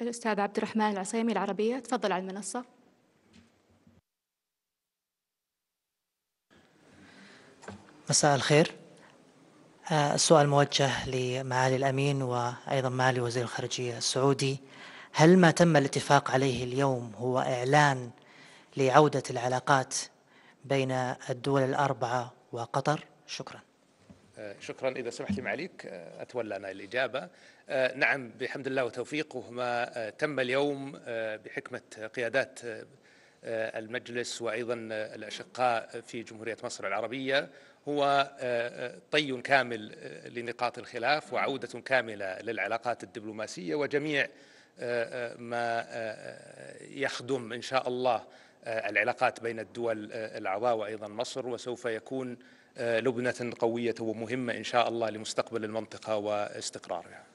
الأستاذ عبد الرحمن العصيمي العربية تفضل على المنصة مساء الخير آه، السؤال موجه لمعالي الأمين وأيضا معالي وزير الخارجية السعودي هل ما تم الاتفاق عليه اليوم هو إعلان لعودة العلاقات بين الدول الأربعة وقطر؟ شكراً آه، شكرا اذا سمحت لي معاليك آه، اتولى انا الاجابه آه، نعم بحمد الله وتوفيقه ما تم اليوم بحكمه قيادات المجلس وايضا الاشقاء في جمهوريه مصر العربيه هو طي كامل لنقاط الخلاف وعوده كامله للعلاقات الدبلوماسيه وجميع ما يخدم ان شاء الله آه، العلاقات بين الدول آه، الأعضاء وأيضا مصر وسوف يكون آه، لبنة قوية ومهمة إن شاء الله لمستقبل المنطقة واستقرارها